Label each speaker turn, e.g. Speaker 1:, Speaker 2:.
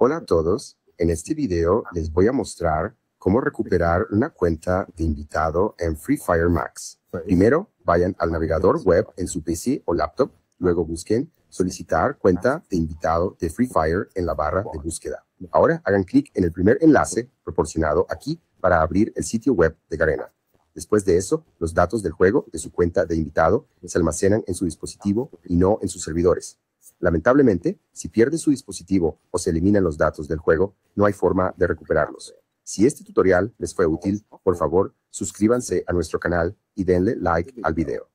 Speaker 1: Hola a todos, en este video les voy a mostrar cómo recuperar una cuenta de invitado en Free Fire Max. Primero, vayan al navegador web en su PC o laptop, luego busquen solicitar cuenta de invitado de Free Fire en la barra de búsqueda. Ahora hagan clic en el primer enlace proporcionado aquí para abrir el sitio web de Garena. Después de eso, los datos del juego de su cuenta de invitado se almacenan en su dispositivo y no en sus servidores. Lamentablemente, si pierde su dispositivo o se eliminan los datos del juego, no hay forma de recuperarlos. Si este tutorial les fue útil, por favor, suscríbanse a nuestro canal y denle like al video.